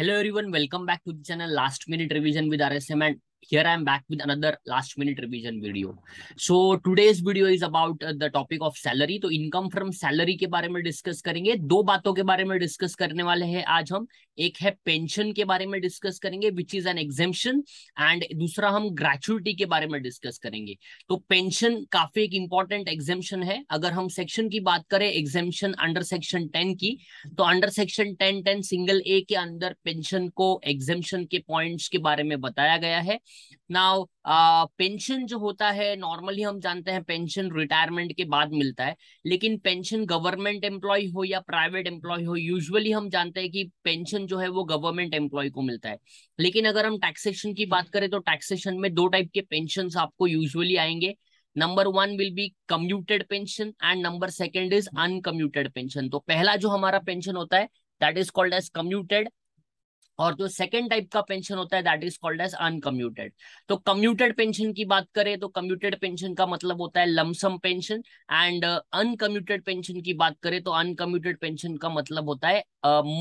Hello everyone, welcome back to the channel Last Minute Revision with RSM and here i am back with another last minute revision video so today's video is about uh, the topic of salary to income from salary ke bare mein discuss karenge do baaton ke bare mein discuss karne wale हैं aaj hum ek hai pension ke bare mein discuss karenge which is an exemption and dusra hum gratuity ke bare mein discuss karenge to pension काफी ek important exemption hai agar hum section ki baat kare exemption under section 10 ki to under section 10 10 single A ke andar pension ko exemption ke points ke bare mein bataya gaya hai now pension uh, जो होता है normally हम जानते हैं pension retirement के बाद मिलता है लेकिन पेंशन गवर्नमेंट एम्प्लॉय हो या प्राइवेट एम्प्लॉय हो यूजुअली हम जानते हैं कि पेंशन जो है वो गवर्नमेंट एम्प्लॉय को मिलता है लेकिन अगर हम टैक्सेशन की बात करें तो टैक्सेशन में दो टाइप के पेंशन आपको यूजली आएंगे number one will be commuted pension and number second is uncommuted pension तो पहला जो हमारा पेंशन होता है that is called as commuted और जो सेकेंड टाइप का पेंशन होता है that is called as uncommuted तो कम्यूटेड पेंशन की बात करें तो कम्यूटेड पेंशन का मतलब होता है lump sum pension and uncommuted pension की बात करें तो अनकम्यूटेड पेंशन का मतलब होता है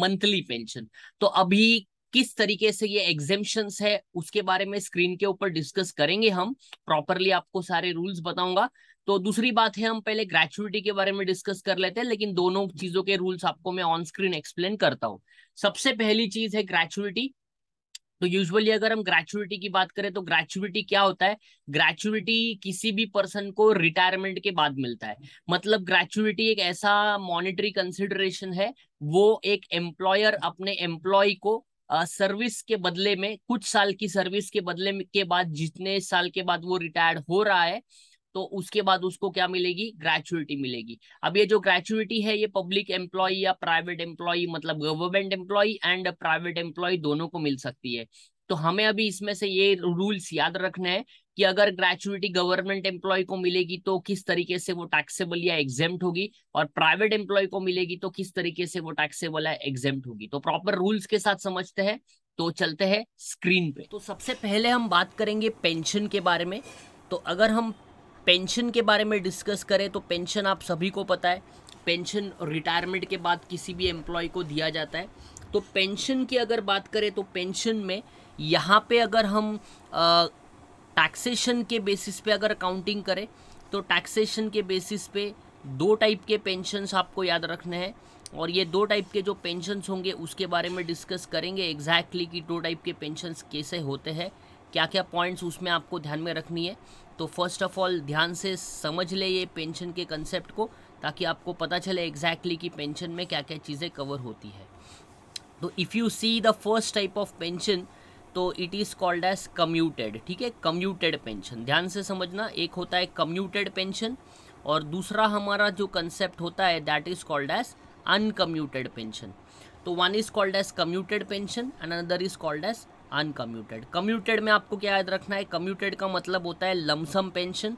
मंथली uh, पेंशन तो अभी किस तरीके से ये एग्जेम्पन है उसके बारे में स्क्रीन के ऊपर डिस्कस करेंगे हम प्रॉपरली आपको सारे रूल्स बताऊंगा तो दूसरी बात है हम पहले ग्रेचुअटी के बारे में डिस्कस कर लेते हैं लेकिन दोनों चीजों के रूल्स आपको मैं ऑन स्क्रीन एक्सप्लेन करता हूँ सबसे पहली चीज है ग्रेचुअटी तो यूजुअली अगर हम ग्रेचुअटी की बात करें तो ग्रेचुअटी क्या होता है ग्रेचुअटी किसी भी पर्सन को रिटायरमेंट के बाद मिलता है मतलब ग्रेचुअटी एक ऐसा मॉनिटरी कंसिडरेशन है वो एक एम्प्लॉयर अपने एम्प्लॉय को सर्विस के बदले में कुछ साल की सर्विस के बदले में के बाद जितने साल के बाद वो रिटायर्ड हो रहा है तो उसके बाद उसको क्या मिलेगी ग्रेचुइटी मिलेगी अब ये जो ग्रेचुइटी है ये पब्लिक एम्प्लॉय या प्राइवेट एम्प्लॉय मतलब government employee and private employee दोनों को मिल सकती है तो हमें अभी इसमें से ये रूल्स याद रखना है कि अगर ग्रेचुइटी गवर्नमेंट एम्प्लॉय को मिलेगी तो किस तरीके से वो टैक्सेबल या एग्जेम्प्ट होगी और प्राइवेट एम्प्लॉय को मिलेगी तो किस तरीके से वो टैक्सेबल या एग्जेम्प्ट होगी तो प्रॉपर रूल्स के साथ समझते हैं तो चलते हैं स्क्रीन पे तो सबसे पहले हम बात करेंगे पेंशन के बारे में तो अगर हम पेंशन के बारे में डिस्कस करें तो पेंशन आप सभी को पता है पेंशन रिटायरमेंट के बाद किसी भी एम्प्लॉय को दिया जाता है तो पेंशन की अगर बात करें तो पेंशन में यहाँ पे अगर हम टैक्सेशन के बेसिस पे अगर काउंटिंग करें तो टैक्सेशन के बेसिस पे दो टाइप के पेंशन्स आपको याद रखने हैं और ये दो टाइप के जो पेंशन्स होंगे उसके बारे में डिस्कस करेंगे एग्जैक्टली exactly कि दो टाइप के पेंशन्स कैसे होते हैं क्या क्या पॉइंट्स उसमें आपको ध्यान में रखनी है तो फर्स्ट ऑफ ऑल ध्यान से समझ ले ये पेंशन के कंसेप्ट को ताकि आपको पता चले एग्जैक्टली exactly कि पेंशन में क्या क्या चीज़ें कवर होती है तो if you see the first type of pension तो it is called as commuted ठीक है कम्यूटेड पेंशन ध्यान से समझना एक होता है कम्यूटेड पेंशन और दूसरा हमारा जो कंसेप्ट होता है that is called as uncommuted pension तो one is called as commuted pension and another is called as uncommuted commuted में आपको क्या याद रखना है कम्यूटेड का मतलब होता है लमसम पेंशन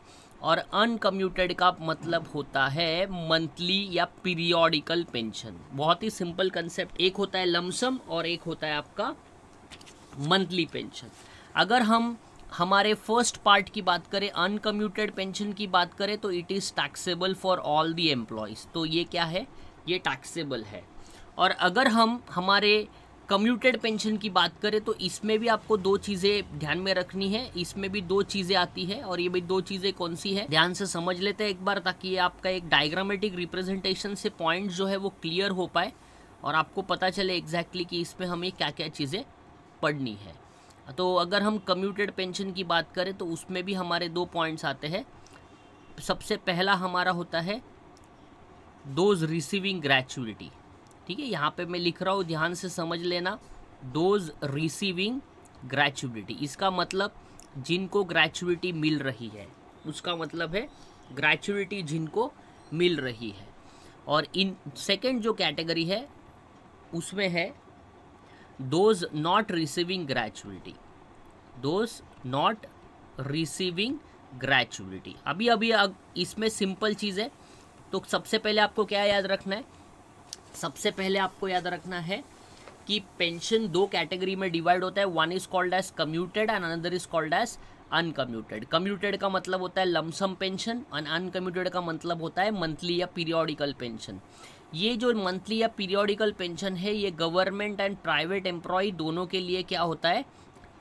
और अनकम्यूटेड का मतलब होता है मंथली या पीरियोडिकल पेंशन बहुत ही सिंपल कंसेप्ट एक होता है लमसम और एक होता है आपका मंथली पेंशन अगर हम हमारे फर्स्ट पार्ट की बात करें अनकम्यूटेड पेंशन की बात करें तो it is taxable for all the employees तो ये क्या है ये टैक्सेबल है और अगर हम हमारे कम्यूटेड पेंशन की बात करें तो इसमें भी आपको दो चीज़ें ध्यान में रखनी है इसमें भी दो चीज़ें आती है और ये भी दो चीज़ें कौन सी है ध्यान से समझ लेते हैं एक बार ताकि ये आपका एक डायग्रामेटिक रिप्रेजेंटेशन से पॉइंट जो है वो क्लियर हो पाए और आपको पता चले एग्जैक्टली कि इसमें हमें क्या क्या चीज़ें पढ़नी है तो अगर हम कम्यूटेड पेंशन की बात करें तो उसमें भी हमारे दो पॉइंट्स आते हैं सबसे पहला हमारा होता है दोज रिसीविंग ग्रेचुअलिटी ठीक है यहाँ पे मैं लिख रहा हूँ ध्यान से समझ लेना दोज रिसीविंग ग्रेचुइटी इसका मतलब जिनको ग्रेचुइटी मिल रही है उसका मतलब है ग्रेचुइटी जिनको मिल रही है और इन सेकेंड जो कैटेगरी है उसमें है those not receiving gratuity those not receiving gratuity अभी अभी इसमें सिंपल चीज़ है तो सबसे पहले आपको क्या याद रखना है सबसे पहले आपको याद रखना है कि पेंशन दो कैटेगरी में डिवाइड होता है one is called as commuted and another is called as uncommuted commuted का मतलब होता है लमसम पेंशन और अनकम्यूटेड का मतलब होता है मंथली या पीरियोडिकल पेंशन ये जो मंथली या पीरियोडिकल पेंशन है ये गवर्नमेंट एंड प्राइवेट एम्प्लॉय दोनों के लिए क्या होता है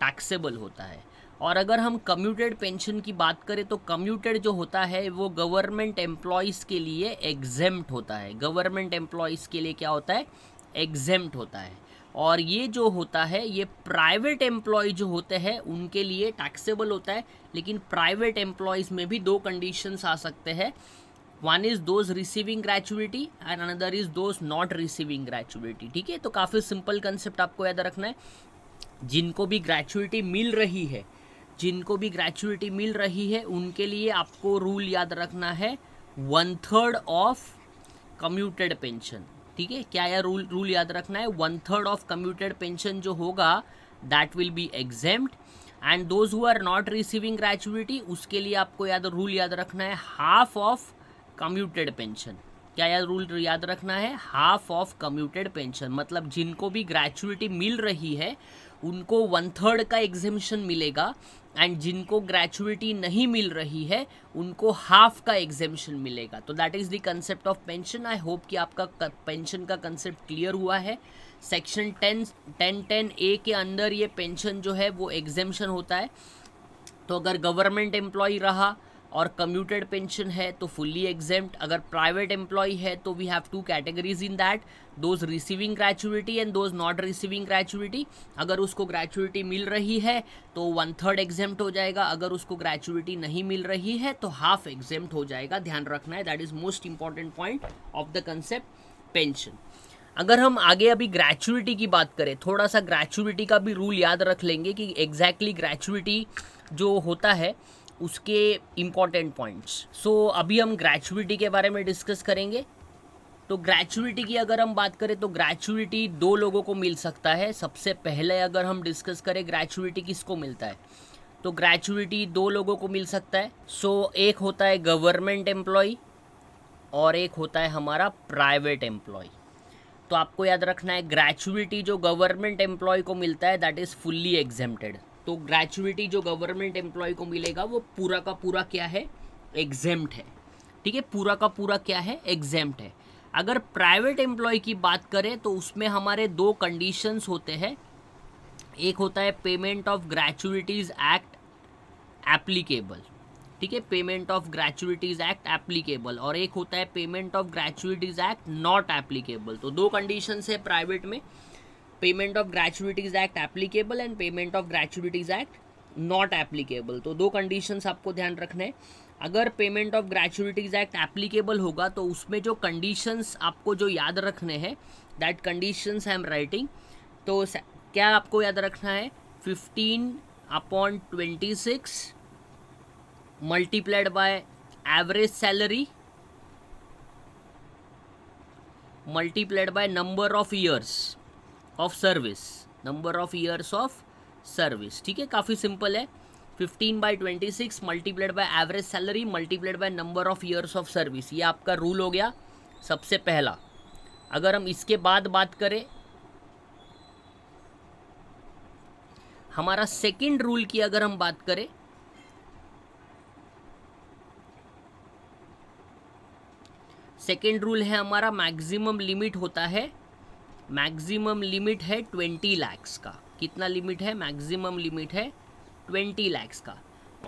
टैक्सेबल होता है और अगर हम कम्यूटेड पेंशन की बात करें तो कम्यूटेड जो होता है वो गवर्नमेंट एम्प्लॉयज़ के लिए एग्जेम्प्ट होता है गवर्नमेंट एम्प्लॉयज़ के लिए क्या होता है एग्जेम्प्ट होता है और ये जो होता है ये प्राइवेट एम्प्लॉय जो होते हैं उनके लिए टैक्सेबल होता है लेकिन प्राइवेट एम्प्लॉयज़ में भी दो कंडीशंस आ सकते हैं one is those receiving gratuity and another is those not receiving gratuity ठीक है तो काफ़ी सिंपल कंसेप्ट आपको याद रखना है जिनको भी ग्रेचुइटी मिल रही है जिनको भी ग्रेचुइटी मिल रही है उनके लिए आपको रूल याद रखना है one third of commuted pension ठीक है क्या यह रूल रूल याद रखना है one third of commuted pension जो होगा that will be exempt and those who are not receiving gratuity उसके लिए आपको याद रूल याद रखना है हाफ ऑफ कम्यूटेड पेंशन क्या याद रूल याद रखना है हाफ ऑफ कम्यूटेड पेंशन मतलब जिनको भी ग्रेचुइटी मिल रही है उनको वन थर्ड का एग्जेम्पन मिलेगा एंड जिनको ग्रेचुअटी नहीं मिल रही है उनको हाफ का एग्जेम्पन मिलेगा तो that is the concept of pension I hope कि आपका पेंशन का कंसेप्ट क्लियर हुआ है section ten ten ten A के अंदर ये पेंशन जो है वो एग्जेम्शन होता है तो अगर गवर्नमेंट एम्प्लॉय रहा और कम्यूटेड पेंशन है तो फुल्ली एग्जेम्प्ट अगर प्राइवेट एम्प्लॉय है तो we have two categories in that those receiving gratuity and those not receiving gratuity अगर उसको ग्रेचुइटी मिल रही है तो वन थर्ड एग्जेम्प्ट हो जाएगा अगर उसको ग्रेचुइटी नहीं मिल रही है तो हाफ एग्जेम्प्ट हो जाएगा ध्यान रखना है that is most important point of the concept pension अगर हम आगे अभी ग्रेचुअटी की बात करें थोड़ा सा ग्रेचुइटी का भी रूल याद रख लेंगे कि एग्जैक्टली exactly ग्रेचुइटी जो होता है उसके इम्पॉर्टेंट पॉइंट्स सो अभी हम ग्रेचुइटी के बारे में डिस्कस करेंगे तो ग्रेचुइटी की अगर हम बात करें तो ग्रेचुअटी दो लोगों को मिल सकता है सबसे पहले अगर हम डिस्कस करें ग्रेचुइटी किसको मिलता है तो ग्रेचुइटी दो लोगों को मिल सकता है सो so, एक होता है गवर्नमेंट एम्प्लॉय और एक होता है हमारा प्राइवेट एम्प्लॉय तो आपको याद रखना है ग्रेचुइटी जो गवर्नमेंट एम्प्लॉय को मिलता है दैट इज़ फुल्ली एग्जेम्प्टेड तो ग्रेचुइटी जो गवर्नमेंट एम्प्लॉय को मिलेगा वो पूरा का पूरा क्या है एग्जेम्ट है ठीक है पूरा का पूरा क्या है एग्जेम्ट है अगर प्राइवेट एम्प्लॉय की बात करें तो उसमें हमारे दो कंडीशंस होते हैं एक होता है payment of gratuities act applicable ठीक है payment of gratuities act applicable और एक होता है payment of gratuities act not applicable तो दो कंडीशन है प्राइवेट में payment of gratuities act applicable and payment of gratuities act not applicable तो दो कंडीशंस आपको ध्यान रखना है अगर payment of gratuities act applicable होगा तो उसमें जो कंडीशंस आपको जो याद रखने हैं that conditions I am writing तो क्या आपको याद रखना है fifteen upon twenty six multiplied by average salary multiplied by number of years of service number of years of service ठीक है काफ़ी सिंपल है 15 by twenty six multiplied by average salary multiplied by number of years of service ये आपका rule हो गया सबसे पहला अगर हम इसके बाद बात करें हमारा सेकंड रूल की अगर हम बात करें सेकंड रूल है हमारा मैक्सिमम लिमिट होता है मैक्सिमम लिमिट है ट्वेंटी लैक्स का कितना लिमिट है मैक्सिमम लिमिट है ट्वेंटी लैक्स का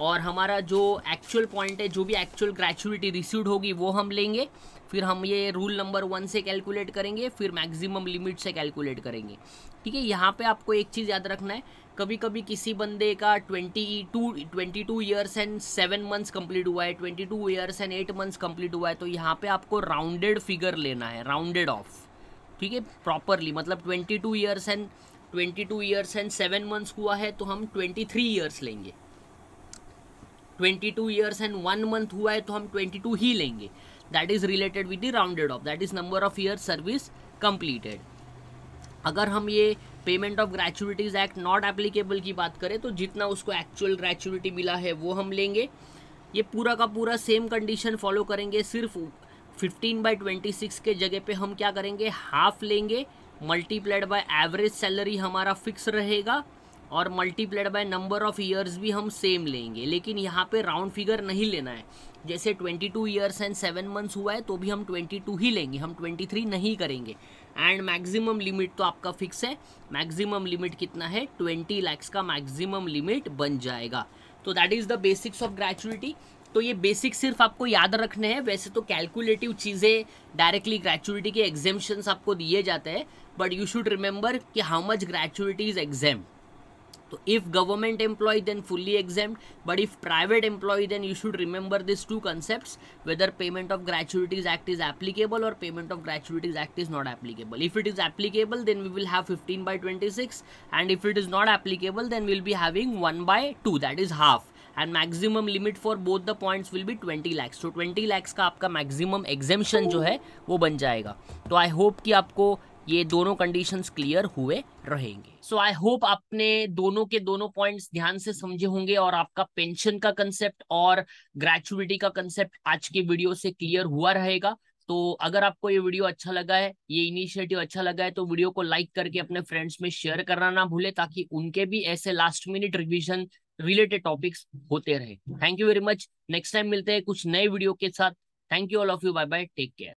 और हमारा जो एक्चुअल पॉइंट है जो भी एक्चुअल ग्रेचुअलिटी रिसीव होगी वो हम लेंगे फिर हम ये रूल नंबर वन से कैलकुलेट करेंगे फिर मैक्सिमम लिमिट से कैलकुलेट करेंगे ठीक है यहाँ पे आपको एक चीज़ याद रखना है कभी कभी किसी बंदे का twenty two twenty two years and seven months complete हुआ है twenty two years and eight months complete हुआ है तो यहाँ पे आपको राउंडेड फिगर लेना है राउंडेड ऑफ ठीक है प्रॉपरली मतलब twenty two years and twenty two years and seven months हुआ है तो हम ट्वेंटी थ्री ईयर्स लेंगे twenty two years and one month हुआ है तो हम ट्वेंटी टू ही लेंगे that is related with the rounded off that is number of year service completed अगर हम ये payment of gratuities act not applicable की बात करें तो जितना उसको एक्चुअल ग्रेचुअटी मिला है वो हम लेंगे ये पूरा का पूरा सेम कंडीशन फॉलो करेंगे सिर्फ फिफ्टीन बाई ट्वेंटी सिक्स के जगह पे हम क्या करेंगे हाफ लेंगे मल्टीप्लाइड बाय एवरेज सैलरी हमारा फिक्स रहेगा और multiplied by number of years भी हम सेम लेंगे लेकिन यहाँ पे राउंड फिगर नहीं लेना है जैसे 22 two years and seven months हुआ है तो भी हम 22 ही लेंगे हम 23 नहीं करेंगे एंड मैक्सिमम लिमिट तो आपका फिक्स है मैक्सिमम लिमिट कितना है 20 लैक्स का मैक्सिमम लिमिट बन जाएगा तो that is the basics of gratuity तो ये बेसिक सिर्फ आपको याद रखने हैं वैसे तो कैलकुलेटिव चीज़ें डायरेक्टली ग्रेचुअलिटी के एग्जेम्पन्स आपको दिए जाते हैं बट यू शुड रिमेंबर कि how much gratuity is exempt तो if government employee then fully exempt but if private employee then you should remember this two concept whether payment of gratuities act is applicable और payment of gratuities act is not applicable if it is applicable then we will have fifteen by twenty six and if it is not applicable then will भी having one by two that is half and maximum limit for both the points will be twenty lakhs तो twenty lakhs का आपका maximum exemption जो है वो बन जाएगा तो आई होप कि आपको ये दोनों कंडीशंस क्लियर हुए रहेंगे सो आई होप आपने दोनों के दोनों पॉइंट्स ध्यान से समझे होंगे और आपका पेंशन का कंसेप्ट और ग्रेचुअटी का कंसेप्ट आज के वीडियो से क्लियर हुआ रहेगा तो अगर आपको ये वीडियो अच्छा लगा है ये इनिशिएटिव अच्छा लगा है तो वीडियो को लाइक करके अपने फ्रेंड्स में शेयर करना ना भूले ताकि उनके भी ऐसे last minute revision related topics होते रहे thank you very much next time मिलते हैं कुछ नए वीडियो के साथ thank you all of you bye bye take care